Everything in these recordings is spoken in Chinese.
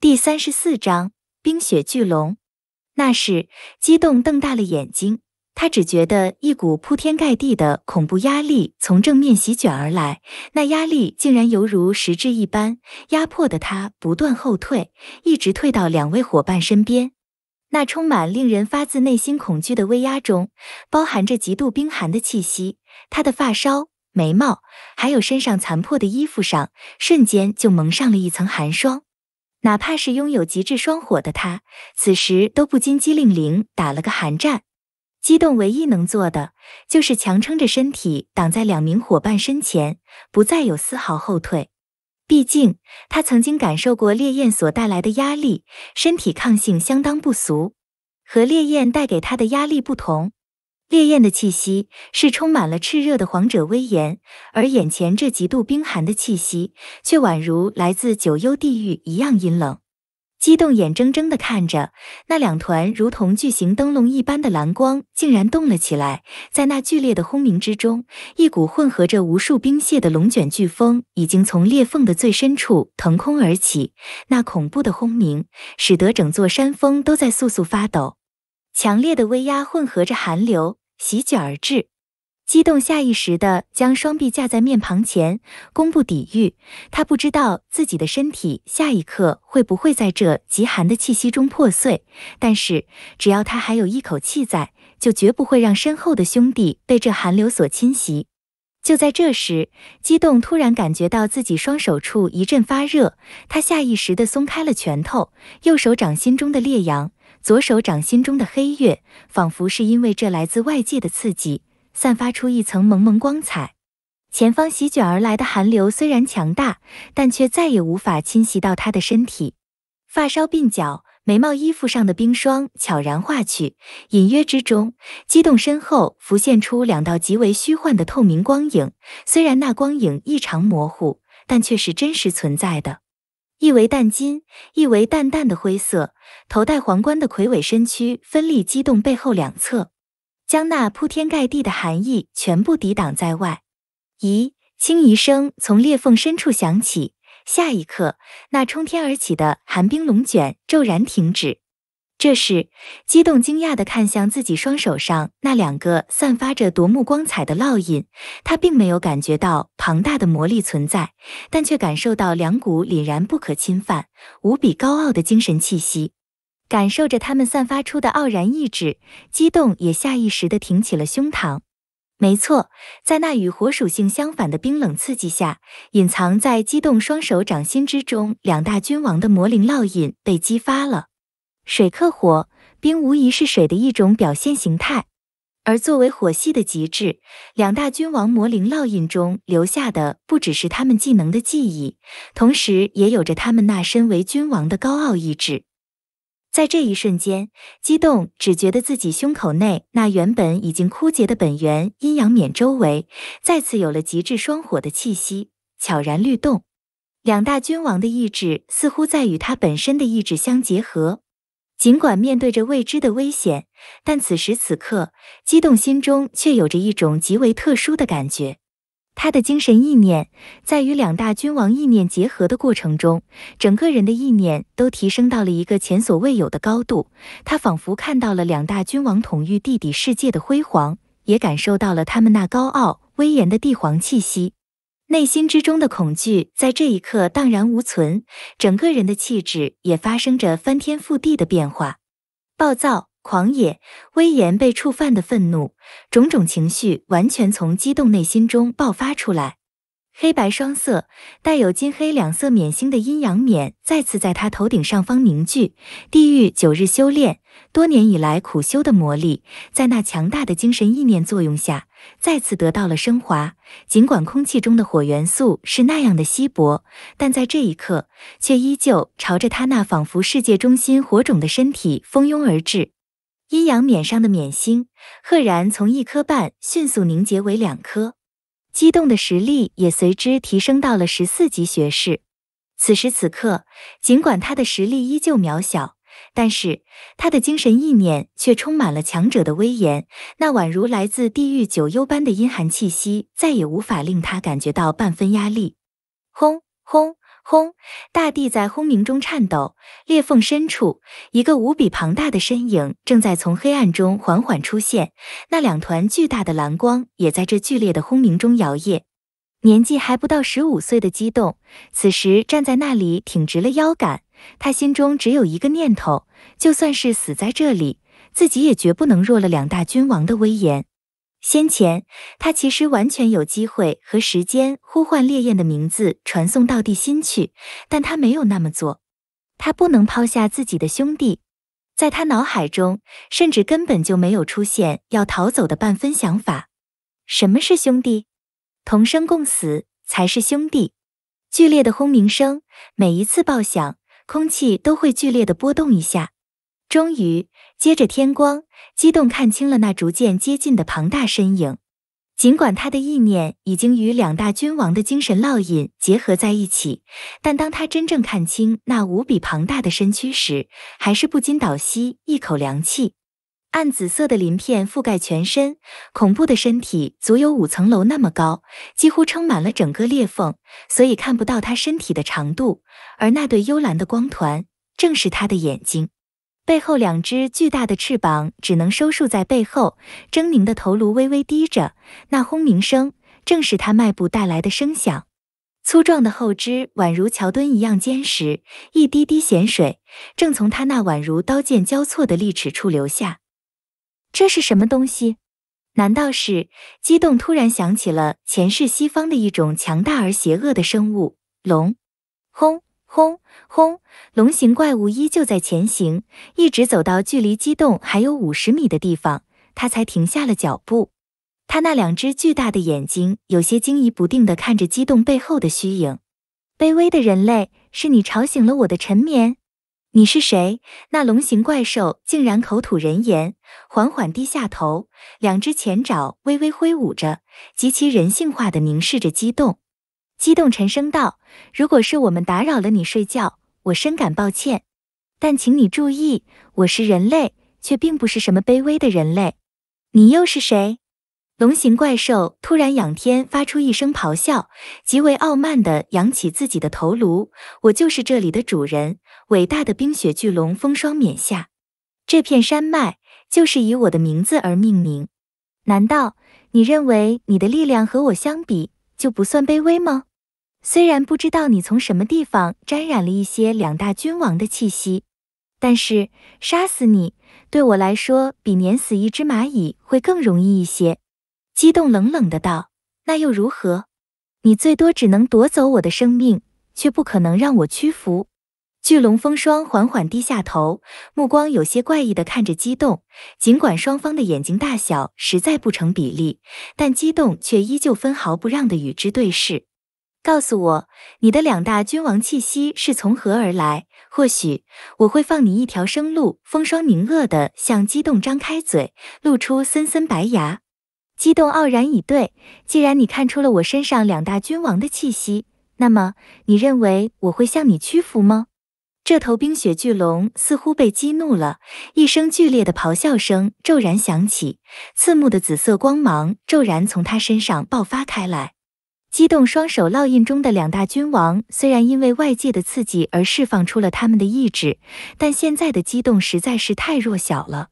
第三十四章冰雪巨龙。那时，激动瞪大了眼睛，他只觉得一股铺天盖地的恐怖压力从正面席卷而来，那压力竟然犹如实质一般，压迫的他不断后退，一直退到两位伙伴身边。那充满令人发自内心恐惧的威压中，包含着极度冰寒的气息，他的发梢、眉毛，还有身上残破的衣服上，瞬间就蒙上了一层寒霜。哪怕是拥有极致双火的他，此时都不禁机灵灵打了个寒战。激动，唯一能做的就是强撑着身体挡在两名伙伴身前，不再有丝毫后退。毕竟他曾经感受过烈焰所带来的压力，身体抗性相当不俗。和烈焰带给他的压力不同。烈焰的气息是充满了炽热的皇者威严，而眼前这极度冰寒的气息，却宛如来自九幽地狱一样阴冷。激动，眼睁睁地看着那两团如同巨型灯笼一般的蓝光，竟然动了起来。在那剧烈的轰鸣之中，一股混合着无数冰屑的龙卷飓风，已经从裂缝的最深处腾空而起。那恐怖的轰鸣，使得整座山峰都在簌簌发抖。强烈的威压混合着寒流席卷而至，激动下意识地将双臂架在面庞前，弓步抵御。他不知道自己的身体下一刻会不会在这极寒的气息中破碎，但是只要他还有一口气在，就绝不会让身后的兄弟被这寒流所侵袭。就在这时，激动突然感觉到自己双手处一阵发热，他下意识地松开了拳头，右手掌心中的烈阳。左手掌心中的黑月，仿佛是因为这来自外界的刺激，散发出一层蒙蒙光彩。前方席卷而来的寒流虽然强大，但却再也无法侵袭到他的身体。发梢、鬓角、眉毛、衣服上的冰霜悄然化去，隐约之中，激动身后浮现出两道极为虚幻的透明光影。虽然那光影异常模糊，但却是真实存在的。一为淡金，一为淡淡的灰色。头戴皇冠的魁伟身躯分立机动背后两侧，将那铺天盖地的寒意全部抵挡在外。咦，轻一声从裂缝深处响起。下一刻，那冲天而起的寒冰龙卷骤然停止。这时，激动惊讶的看向自己双手上那两个散发着夺目光彩的烙印，他并没有感觉到庞大的魔力存在，但却感受到两股凛然不可侵犯、无比高傲的精神气息。感受着他们散发出的傲然意志，激动也下意识地挺起了胸膛。没错，在那与火属性相反的冰冷刺激下，隐藏在激动双手掌心之中两大君王的魔灵烙印被激发了。水克火，冰无疑是水的一种表现形态。而作为火系的极致，两大君王魔灵烙印中留下的，不只是他们技能的记忆，同时也有着他们那身为君王的高傲意志。在这一瞬间，激动只觉得自己胸口内那原本已经枯竭的本源阴阳冕周围，再次有了极致双火的气息悄然律动。两大君王的意志似乎在与他本身的意志相结合。尽管面对着未知的危险，但此时此刻，激动心中却有着一种极为特殊的感觉。他的精神意念在与两大君王意念结合的过程中，整个人的意念都提升到了一个前所未有的高度。他仿佛看到了两大君王统御地底世界的辉煌，也感受到了他们那高傲威严的帝皇气息。内心之中的恐惧在这一刻荡然无存，整个人的气质也发生着翻天覆地的变化，暴躁、狂野、威严被触犯的愤怒，种种情绪完全从激动内心中爆发出来。黑白双色，带有金黑两色冕星的阴阳冕再次在他头顶上方凝聚。地狱九日修炼多年以来苦修的魔力，在那强大的精神意念作用下，再次得到了升华。尽管空气中的火元素是那样的稀薄，但在这一刻却依旧朝着他那仿佛世界中心火种的身体蜂拥而至。阴阳冕上的冕星，赫然从一颗半迅速凝结为两颗。激动的实力也随之提升到了十四级学士。此时此刻，尽管他的实力依旧渺小，但是他的精神意念却充满了强者的威严，那宛如来自地狱九幽般的阴寒气息，再也无法令他感觉到半分压力。轰轰！轰！大地在轰鸣中颤抖，裂缝深处，一个无比庞大的身影正在从黑暗中缓缓出现。那两团巨大的蓝光也在这剧烈的轰鸣中摇曳。年纪还不到十五岁的激动，此时站在那里挺直了腰杆。他心中只有一个念头：就算是死在这里，自己也绝不能弱了两大君王的威严。先前，他其实完全有机会和时间呼唤烈焰的名字，传送到地心去，但他没有那么做。他不能抛下自己的兄弟，在他脑海中，甚至根本就没有出现要逃走的半分想法。什么是兄弟？同生共死才是兄弟。剧烈的轰鸣声，每一次爆响，空气都会剧烈的波动一下。终于，接着天光，激动看清了那逐渐接近的庞大身影。尽管他的意念已经与两大君王的精神烙印结合在一起，但当他真正看清那无比庞大的身躯时，还是不禁倒吸一口凉气。暗紫色的鳞片覆盖全身，恐怖的身体足有五层楼那么高，几乎撑满了整个裂缝，所以看不到他身体的长度。而那对幽蓝的光团，正是他的眼睛。背后两只巨大的翅膀只能收束在背后，狰狞的头颅微微低着，那轰鸣声正是他迈步带来的声响。粗壮的后肢宛如桥墩一样坚实，一滴滴咸水正从他那宛如刀剑交错的利齿处流下。这是什么东西？难道是激动？突然想起了前世西方的一种强大而邪恶的生物——龙。轰！轰轰！龙形怪物依旧在前行，一直走到距离机动还有五十米的地方，它才停下了脚步。它那两只巨大的眼睛有些惊疑不定地看着机动背后的虚影。卑微的人类，是你吵醒了我的沉眠。你是谁？那龙形怪兽竟然口吐人言，缓缓低下头，两只前爪微微挥舞着，极其人性化的凝视着机动。激动沉声道：“如果是我们打扰了你睡觉，我深感抱歉。但请你注意，我是人类，却并不是什么卑微的人类。你又是谁？”龙形怪兽突然仰天发出一声咆哮，极为傲慢地扬起自己的头颅：“我就是这里的主人，伟大的冰雪巨龙风霜冕下。这片山脉就是以我的名字而命名。难道你认为你的力量和我相比就不算卑微吗？”虽然不知道你从什么地方沾染了一些两大君王的气息，但是杀死你对我来说比碾死一只蚂蚁会更容易一些。”激动冷冷的道，“那又如何？你最多只能夺走我的生命，却不可能让我屈服。”巨龙风霜缓缓低下头，目光有些怪异的看着激动。尽管双方的眼睛大小实在不成比例，但激动却依旧分毫不让的与之对视。告诉我，你的两大君王气息是从何而来？或许我会放你一条生路。风霜凝恶的向激动张开嘴，露出森森白牙。激动傲然以对，既然你看出了我身上两大君王的气息，那么你认为我会向你屈服吗？这头冰雪巨龙似乎被激怒了，一声剧烈的咆哮声骤然响起，刺目的紫色光芒骤然从他身上爆发开来。激动双手烙印中的两大君王，虽然因为外界的刺激而释放出了他们的意志，但现在的激动实在是太弱小了。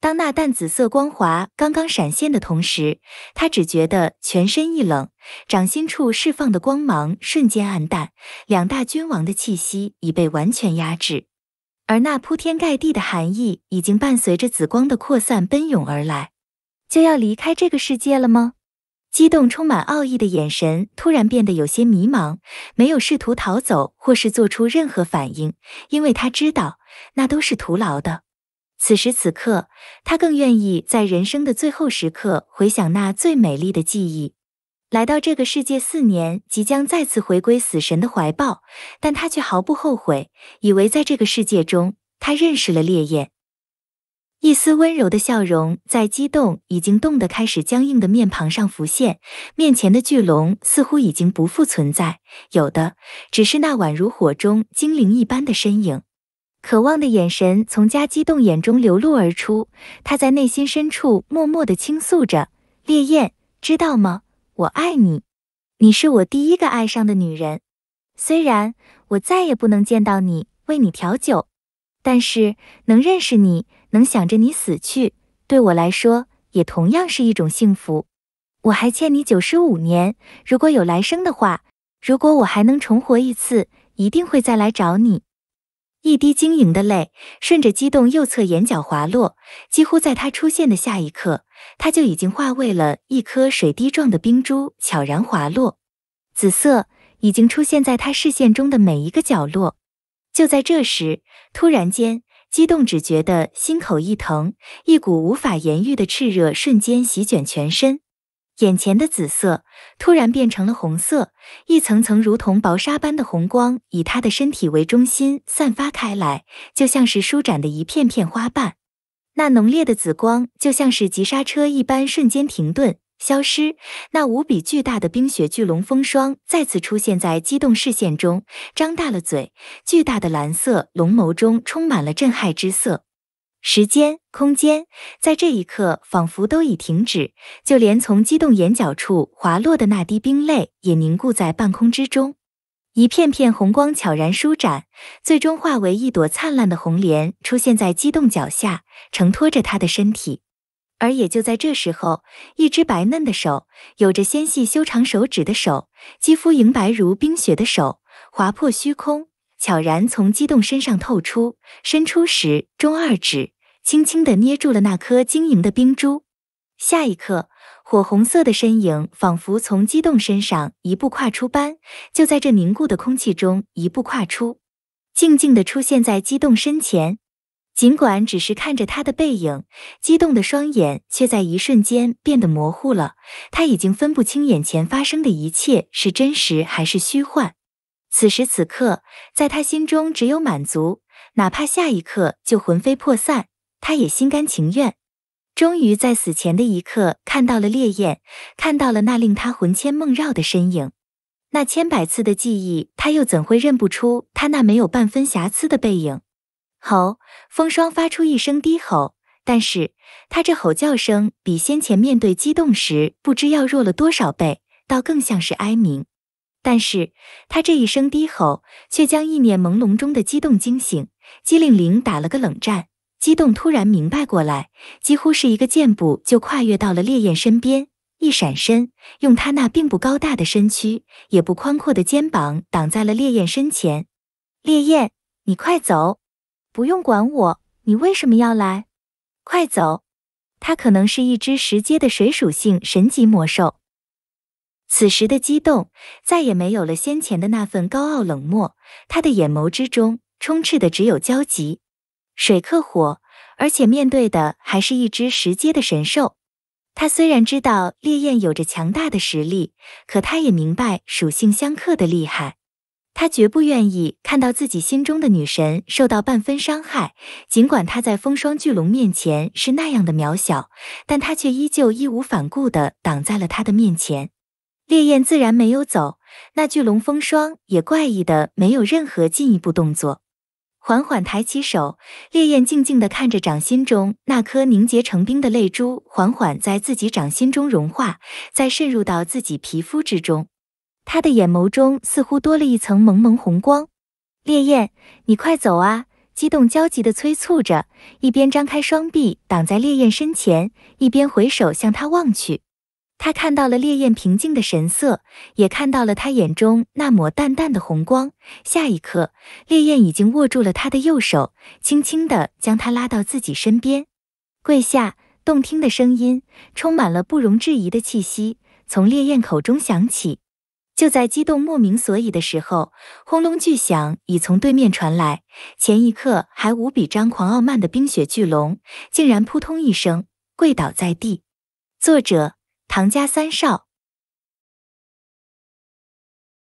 当那淡紫色光华刚刚闪现的同时，他只觉得全身一冷，掌心处释放的光芒瞬间暗淡，两大君王的气息已被完全压制，而那铺天盖地的寒意已经伴随着紫光的扩散奔涌而来，就要离开这个世界了吗？激动、充满奥义的眼神突然变得有些迷茫，没有试图逃走或是做出任何反应，因为他知道那都是徒劳的。此时此刻，他更愿意在人生的最后时刻回想那最美丽的记忆。来到这个世界四年，即将再次回归死神的怀抱，但他却毫不后悔，以为在这个世界中，他认识了烈焰。一丝温柔的笑容在激动已经冻得开始僵硬的面庞上浮现。面前的巨龙似乎已经不复存在，有的只是那宛如火中精灵一般的身影。渴望的眼神从加激动眼中流露而出，他在内心深处默默的倾诉着：“烈焰，知道吗？我爱你，你是我第一个爱上的女人。虽然我再也不能见到你为你调酒，但是能认识你。”能想着你死去，对我来说也同样是一种幸福。我还欠你九十五年，如果有来生的话，如果我还能重活一次，一定会再来找你。一滴晶莹的泪顺着激动右侧眼角滑落，几乎在他出现的下一刻，它就已经化为了一颗水滴状的冰珠，悄然滑落。紫色已经出现在他视线中的每一个角落。就在这时，突然间。激动，只觉得心口一疼，一股无法言喻的炽热瞬间席卷全身。眼前的紫色突然变成了红色，一层层如同薄纱般的红光以他的身体为中心散发开来，就像是舒展的一片片花瓣。那浓烈的紫光就像是急刹车一般，瞬间停顿。消失，那无比巨大的冰雪巨龙风霜再次出现在机动视线中，张大了嘴，巨大的蓝色龙眸中充满了震撼之色。时间、空间在这一刻仿佛都已停止，就连从机动眼角处滑落的那滴冰泪也凝固在半空之中。一片片红光悄然舒展，最终化为一朵灿烂的红莲，出现在机动脚下，承托着他的身体。而也就在这时候，一只白嫩的手，有着纤细修长手指的手，肌肤莹白如冰雪的手，划破虚空，悄然从激动身上透出，伸出时中二指，轻轻的捏住了那颗晶莹的冰珠。下一刻，火红色的身影仿佛从激动身上一步跨出般，就在这凝固的空气中一步跨出，静静的出现在激动身前。尽管只是看着他的背影，激动的双眼却在一瞬间变得模糊了。他已经分不清眼前发生的一切是真实还是虚幻。此时此刻，在他心中只有满足，哪怕下一刻就魂飞魄散，他也心甘情愿。终于在死前的一刻，看到了烈焰，看到了那令他魂牵梦绕的身影。那千百次的记忆，他又怎会认不出他那没有半分瑕疵的背影？吼！风霜发出一声低吼，但是他这吼叫声比先前面对激动时不知要弱了多少倍，倒更像是哀鸣。但是他这一声低吼却将意念朦胧中的激动惊醒，机灵灵打了个冷战。激动突然明白过来，几乎是一个箭步就跨越到了烈焰身边，一闪身，用他那并不高大的身躯，也不宽阔的肩膀挡在了烈焰身前。烈焰，你快走！不用管我，你为什么要来？快走！它可能是一只十阶的水属性神级魔兽。此时的激动再也没有了先前的那份高傲冷漠，他的眼眸之中充斥的只有焦急。水克火，而且面对的还是一只十阶的神兽。他虽然知道烈焰有着强大的实力，可他也明白属性相克的厉害。他绝不愿意看到自己心中的女神受到半分伤害，尽管他在风霜巨龙面前是那样的渺小，但他却依旧义无反顾地挡在了他的面前。烈焰自然没有走，那巨龙风霜也怪异的没有任何进一步动作，缓缓抬起手，烈焰静静地看着掌心中那颗凝结成冰的泪珠，缓缓在自己掌心中融化，再渗入到自己皮肤之中。他的眼眸中似乎多了一层蒙蒙红光，烈焰，你快走啊！激动焦急地催促着，一边张开双臂挡在烈焰身前，一边回首向他望去。他看到了烈焰平静的神色，也看到了他眼中那抹淡淡的红光。下一刻，烈焰已经握住了他的右手，轻轻地将他拉到自己身边，跪下。动听的声音充满了不容置疑的气息，从烈焰口中响起。就在激动莫名所以的时候，轰隆巨响已从对面传来。前一刻还无比张狂傲慢的冰雪巨龙，竟然扑通一声跪倒在地。作者：唐家三少。